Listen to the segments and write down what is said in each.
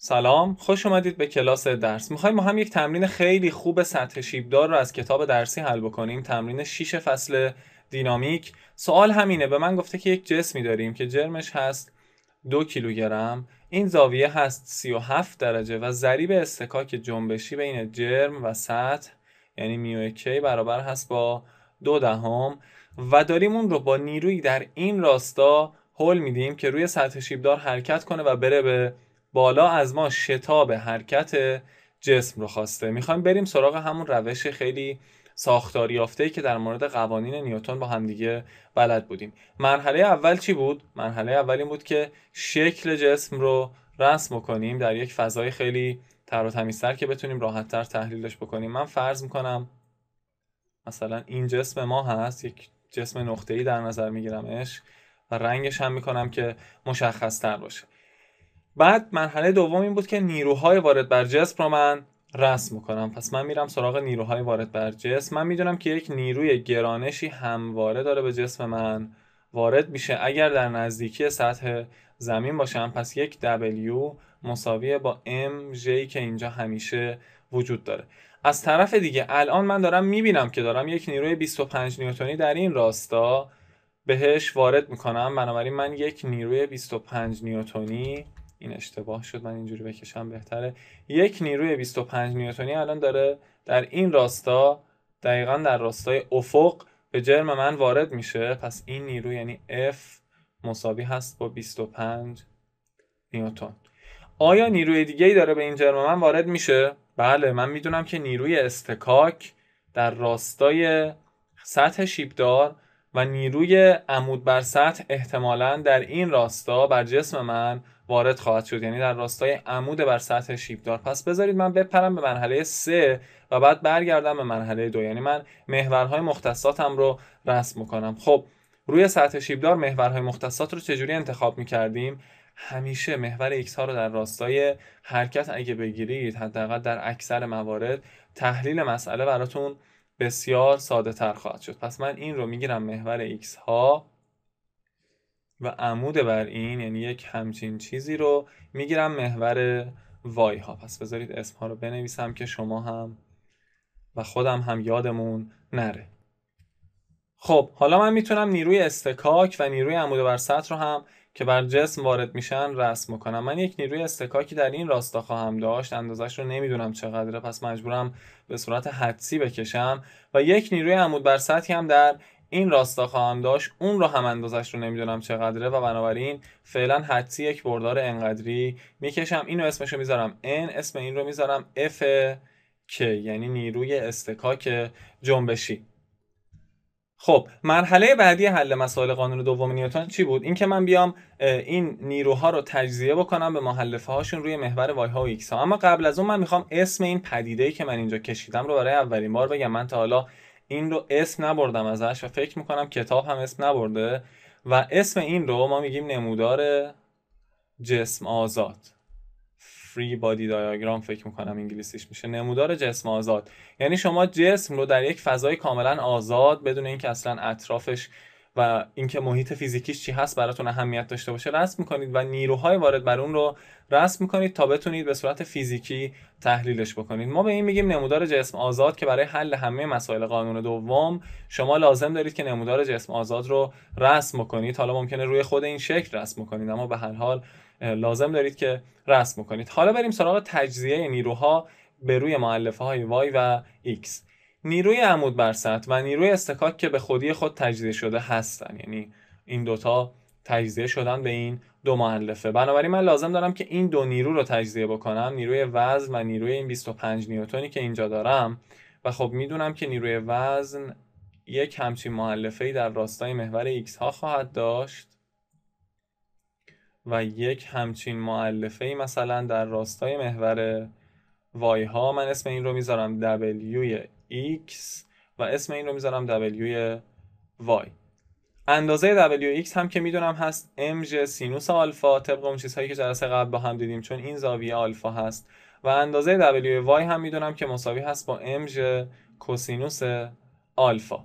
سلام خوش اومدید به کلاس درس میخوایم ما هم یک تمرین خیلی خوب سطح شیبدار رو از کتاب درسی حل بکنیم تمرین 6 فصل دینامیک سوال همینه به من گفته که یک جسمی داریم که جرمش هست دو کیلوگرم این زاویه هست 37 درجه و ضریب استکاک جنبشی بین جرم و سطح یعنی میو کی برابر هست با دو دهم و داریم اون رو با نیروی در این راستا حل میدیم که روی سطح شیبدار حرکت کنه و بره به بالا از ما شتاب حرکت جسم رو خواسته میخوایم بریم سراغ همون روش خیلی ساختاری یافته که در مورد قوانین نیوتن با همدیگه بلد بودیم مرحله اول چی بود مرحله اول این بود که شکل جسم رو رسم کنیم در یک فضای خیلی تر و تمیزتر که بتونیم راحتتر تحلیلش بکنیم من فرض میکنم مثلا این جسم ما هست یک جسم نقطه‌ای در نظر میگیرمش و رنگش هم میکنم که مشخص تر باشه بعد مرحله دوم این بود که نیروهای وارد بر جسم رو من رسم میکنم پس من میرم سراغ نیروهای وارد بر جسم من میدونم که یک نیروی گرانشی همواره داره به جسم من وارد میشه اگر در نزدیکی سطح زمین باشم پس یک W مساویه با MJ که اینجا همیشه وجود داره از طرف دیگه الان من دارم میبینم که دارم یک نیروی 25 نیوتنی در این راستا بهش وارد میکنم بنابراین من یک نیروی 25 نیوتنی این اشتباه شد من اینجوری بکشم بهتره یک نیروی 25 نیوتنی الان داره در این راستا دقیقا در راستای افق به جرم من وارد میشه پس این نیرو یعنی F مساوی هست با 25 نیوتون آیا نیروی دیگه ای داره به این جرم من وارد میشه؟ بله من میدونم که نیروی استکاک در راستای سطح شیبدار و نیروی عمود بر سطح احتمالا در این راستا بر جسم من وارد خواهد شد یعنی در راستای عمود بر سطح شیبدار پس بذارید من بپرم به مرحله 3 و بعد برگردم به مرحله 2 یعنی من محورهای مختصاتم رو رسم میکنم خب روی سطح شیبدار محورهای مختصات رو چجوری انتخاب میکردیم همیشه محور ایکس ها رو در راستای حرکت اگه بگیرید حداقل در اکثر موارد تحلیل مسئله براتون بسیار ساده تر خواهد شد پس من این رو میگیرم محور X ها و عمود بر این یعنی یک همچین چیزی رو میگیرم محور وای ها پس بذارید اسم ها رو بنویسم که شما هم و خودم هم یادمون نره خب حالا من میتونم نیروی استکاک و نیروی عمود بر سطح رو هم که بر جسم وارد میشن رسم کنم من یک نیروی استکاکی در این راستا خواهم داشت اندازش رو نمیدونم چقدره پس مجبورم به صورت حدسی بکشم و یک نیروی عمود بر سطحی هم در این راستا داشت اون رو هم اندازش رو نمیدونم چقدره و بنابراین فعلا حدسی یک بردار انقدری میکشم اینو اسمش رو میذارم N اسم این رو میذارم F که یعنی نیروی استکاک جنبشی خب مرحله بعدی حل مسائل قانون دوم نیوتن چی بود اینکه من بیام این نیروها رو تجزیه بکنم به محلفه هاشون روی محور وای ها و ایکس ها اما قبل از اون من میخوام اسم این پدیده ای که من اینجا کشیدم رو برای اولین بار بگم من تا حالا این رو اسم نبردم ازش و فکر میکنم کتاب هم اسم نبرده و اسم این رو ما میگیم نمودار جسم آزاد فری بادی دایاگرام فکر میکنم انگلیسیش میشه نمودار جسم آزاد یعنی شما جسم رو در یک فضای کاملا آزاد بدون اینکه اصلا اطرافش و اینکه محیط فیزیکیش چی هست براتون اهمیت داشته باشه رسم میکنید و نیروهای وارد بر اون رو رسم میکنید تا بتونید به صورت فیزیکی تحلیلش بکنید ما به این میگیم نمودار جسم آزاد که برای حل همه مسائل قانون دوم شما لازم دارید که نمودار جسم آزاد رو رسم کنید حالا ممکنه روی خود این شکل رسم کنید اما به هر حال لازم دارید که رسم کنید حالا بریم سراغ تجزیه نیروها به روی معلفه های y و x نیروی عمود بر سطح و نیروی استکاک که به خودی خود تجزیه شده هستن یعنی این دوتا تجزیه شدن به این دو معلفه بنابراین من لازم دارم که این دو نیرو رو تجزیه بکنم نیروی وزن و نیروی این 25 نیوتونی که اینجا دارم و خب میدونم که نیروی وزن یک همچین معلفه در راستای محور x ها خواهد داشت و یک همچین معلفه مثلا در راستای محور y ها من اسم این رو میذارم w x و اسم این رو میذارم w y اندازه w x هم که میدونم هست mj سینوس آلفا طبق اون چیزهایی که جلسه قبل با هم دیدیم چون این زاویه آلفا هست و اندازه w y هم میدونم که مساوی هست با mj کوسینوس آلفا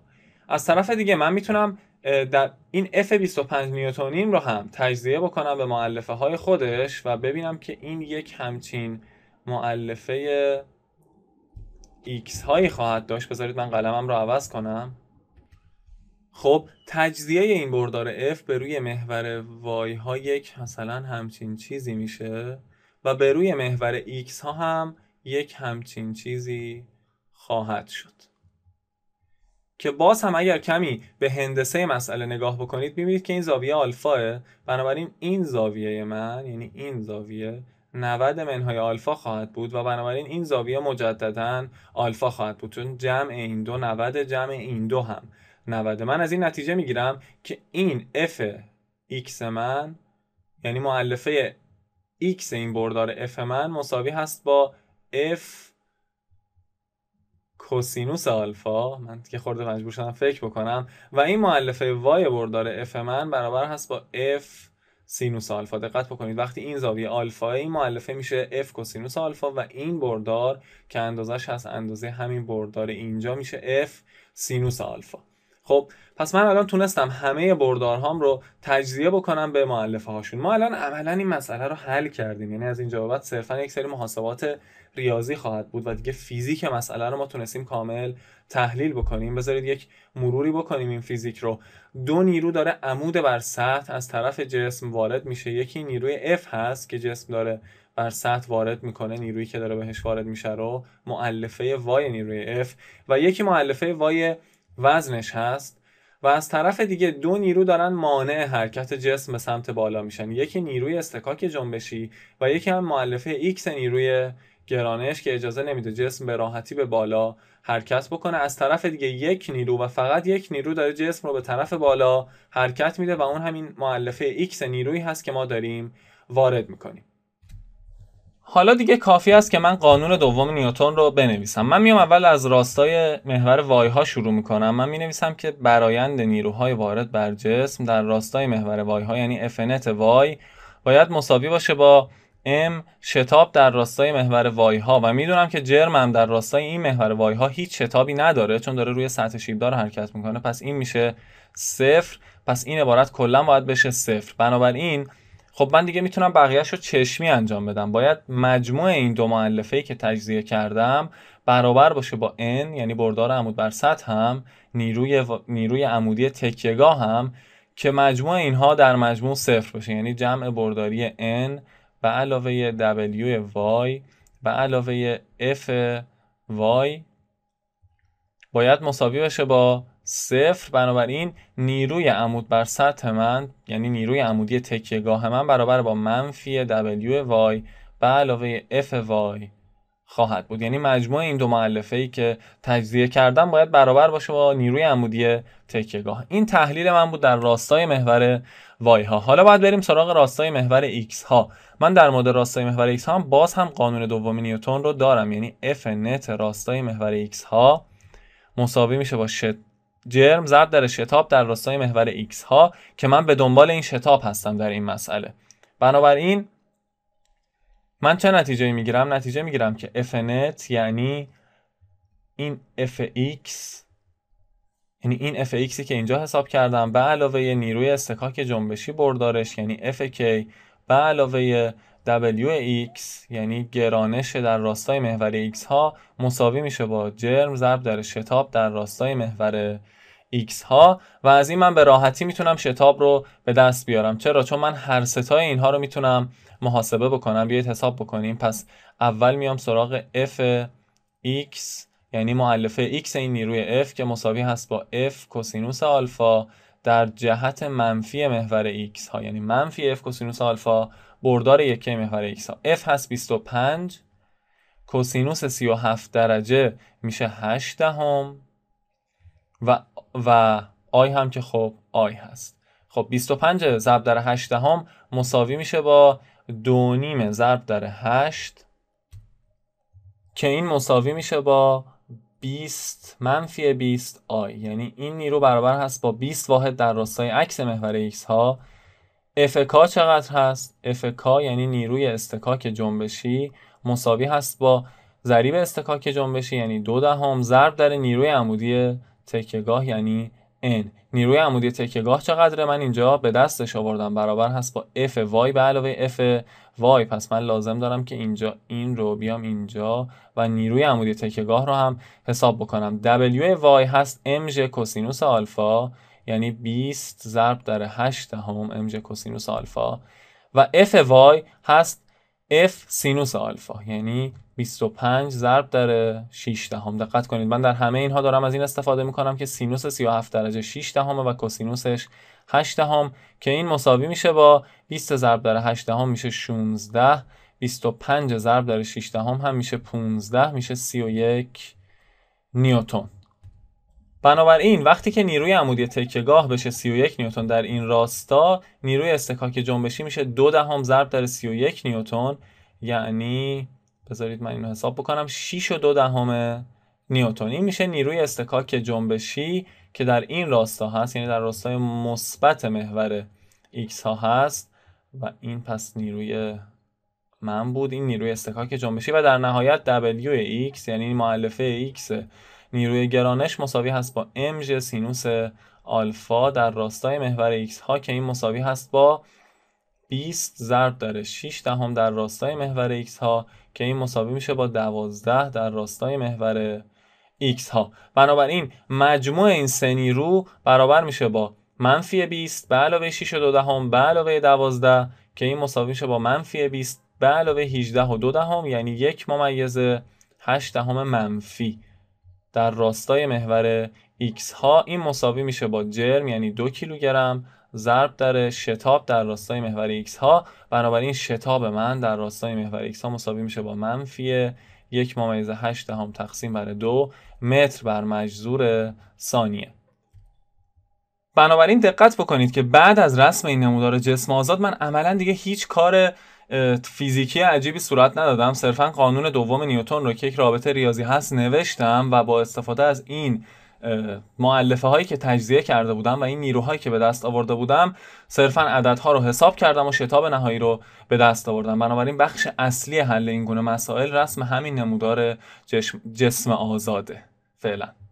از طرف دیگه من میتونم در این F25 نیوتونیم رو هم تجزیه بکنم به معلفه های خودش و ببینم که این یک همچین معلفه x هایی خواهد داشت بذارید من قلمم رو عوض کنم خب تجزیه این بردار f به روی محور y ها یک مثلا همچین چیزی میشه و به روی محور x ها هم یک همچین چیزی خواهد شد که باز هم اگر کمی به هندسه مسئله نگاه بکنید میبینید که این زاویه آلفاه بنابراین این زاویه من یعنی این زاویه 90 منهای آلفا خواهد بود و بنابراین این زاویه مجددا آلفا خواهد بود چون جمع این دو 90 جمع این دو هم 90 من از این نتیجه میگیرم که این اف x من یعنی معلفه x این بردار f من مساوی هست با f کوسینوس آلفا من که خورده مجبور شدم فکر بکنم و این معلفه y بردار f من برابر هست با f سینوس آلفا دقت بکنید وقتی این زاویه آلفا این معلفه میشه اف کوسینوس آلفا و این بردار که اندازش هست اندازه همین بردار اینجا میشه اف سینوس آلفا خب پس من الان تونستم همه بردارهام رو تجزیه بکنم به معلفه هاشون ما الان عملا این مسئله رو حل کردیم یعنی از اینجا جوابت بعد صرفا یک سری محاسبات ریاضی خواهد بود و دیگه فیزیک مسئله رو ما تونستیم کامل تحلیل بکنیم بذارید یک مروری بکنیم این فیزیک رو دو نیرو داره عمود بر سطح از طرف جسم وارد میشه یکی نیروی F هست که جسم داره بر سطح وارد میکنه نیرویی که داره بهش وارد میشه رو مؤلفه وای نیروی F و یکی مؤلفه وای وزنش هست و از طرف دیگه دو نیرو دارن مانع حرکت جسم به سمت بالا میشن یکی نیروی استکاک جنبشی و یکی هم معلفه ایکس نیروی گرانش که اجازه نمیده جسم به راحتی به بالا حرکت بکنه از طرف دیگه یک نیرو و فقط یک نیرو داره جسم رو به طرف بالا حرکت میده و اون همین معلفه ایکس نیرویی هست که ما داریم وارد میکنیم حالا دیگه کافی است که من قانون دوم نیوتن رو بنویسم من میام اول از راستای محور وای ها شروع میکنم من مینویسم که برایند نیروهای وارد بر جسم در راستای محور وای ها یعنی افنت وای باید مساوی باشه با ام شتاب در راستای محور وای ها و میدونم که جرمم در راستای این محور وای ها هیچ شتابی نداره چون داره روی سطح شیبدار حرکت میکنه پس این میشه صفر پس این عبارت کلا باید بشه صفر بنابراین خب من دیگه میتونم بقیهش رو چشمی انجام بدم باید مجموع این دو معلفه ای که تجزیه کردم برابر باشه با n یعنی بردار عمود بر سطح هم نیروی, نیروی عمودی تکیهگاه هم که مجموع اینها در مجموع صفر باشه یعنی جمع برداری n و علاوه w y و علاوه f y باید مساوی باشه با صفر بنابراین نیروی عمود بر سطح من یعنی نیروی عمودی تکیهگاه من برابر با منفی W وای به علاوه F وای خواهد بود یعنی مجموع این دو معلفه ای که تجزیه کردم باید برابر باشه با نیروی عمودی تکیهگاه این تحلیل من بود در راستای محور وای ها حالا باید بریم سراغ راستای محور x ها من در مورد راستای محور x ها هم باز هم قانون دوم نیوتن رو دارم یعنی F نت راستای محور x ها مساوی میشه با شد جرم زرد در شتاب در راستای محور x ها که من به دنبال این شتاب هستم در این مسئله بنابراین من چه نتیجه میگیرم نتیجه میگیرم که f یعنی این fx یعنی این fxی که اینجا حساب کردم به علاوه نیروی استکاک جنبشی بردارش یعنی fk به علاوه WX یعنی گرانش در راستای محور X ها مساوی میشه با جرم ضرب در شتاب در راستای محور X ها و از این من به راحتی میتونم شتاب رو به دست بیارم چرا چون من هر ستای اینها رو میتونم محاسبه بکنم بیایید حساب بکنیم پس اول میام سراغ F X یعنی معلفه X این نیروی F که مساوی هست با F کوسینوس آلفا در جهت منفی محور X ها یعنی منفی F کوسینوس آلفا بردار یکی محور ایکس ها F هست 25 کوسینوس 37 درجه میشه 8 دهم و و آی هم که خب آی هست خب 25 ضرب در 8 دهم مساوی میشه با 2 نیم ضرب در 8 که این مساوی میشه با 20 منفی 20 آی یعنی این نیرو برابر هست با 20 واحد در راستای عکس محور ایکس ها افکا چقدر هست؟ افکا یعنی نیروی استکاک جنبشی مساوی هست با ضریب استکاک جنبشی یعنی دو دهم ضرب در نیروی عمودی تکهگاه یعنی N نیروی عمودی تکهگاه چقدره من اینجا به دستش آوردم برابر هست با F وای به علاوه F وای پس من لازم دارم که اینجا این رو بیام اینجا و نیروی عمودی تکهگاه رو هم حساب بکنم W وای هست MJ کوسینوس آلفا یعنی 20 ضرب در 8 دهم جی کوسینوس آلفا و اف وای هست اف سینوس آلفا یعنی 25 ضرب در 6 دهم دقت کنید من در همه اینها دارم از این استفاده میکنم که سینوس 37 درجه 6 دهم و کوسینوسش 8 دهم که این مساوی میشه با 20 ضرب در 8 دهم میشه 16 25 ضرب در 6 دهم هم میشه 15 میشه 31 نیوتن بنابراین وقتی که نیروی عمودی تکهگاه بشه 31 نیوتن در این راستا نیروی استکاک جنبشی میشه دو دهم ضرب در 31 نیوتن یعنی بذارید من اینو حساب بکنم 6 و دو دهم نیوتن این میشه نیروی استکاک جنبشی که در این راستا هست یعنی در راستای مثبت محور x ها هست و این پس نیروی من بود این نیروی استکاک جنبشی و در نهایت w x یعنی معلفه x نیروی گرانش مساوی هست با جی سینوس آلفا در راستای محور ایکس ها که این مساوی هست با 20 ضرب در 6 دهم در راستای محور ایکس ها که این مساوی میشه با 12 در راستای محور ایکس ها بنابراین مجموع این سه نیرو برابر میشه با منفی 20 به علاوه 6 و 2 دهم به علاوه 12 که این مساوی میشه با منفی 20 به علاوه 18 و 2 دهم یعنی یک ممیز 8 دهم منفی در راستای محور x ها این مساوی میشه با جرم یعنی دو کیلوگرم ضرب در شتاب در راستای محور x ها بنابراین شتاب من در راستای محور x ها مساوی میشه با منفی یک ممیز هشت هم تقسیم بر دو متر بر مجذور ثانیه بنابراین دقت بکنید که بعد از رسم این نمودار جسم آزاد من عملا دیگه هیچ کار فیزیکی عجیبی صورت ندادم صرفا قانون دوم نیوتون رو که یک رابطه ریاضی هست نوشتم و با استفاده از این معلفه هایی که تجزیه کرده بودم و این نیروهایی که به دست آورده بودم صرفا عددها رو حساب کردم و شتاب نهایی رو به دست آوردم بنابراین بخش اصلی حل این گونه مسائل رسم همین نمودار جسم آزاده فعلا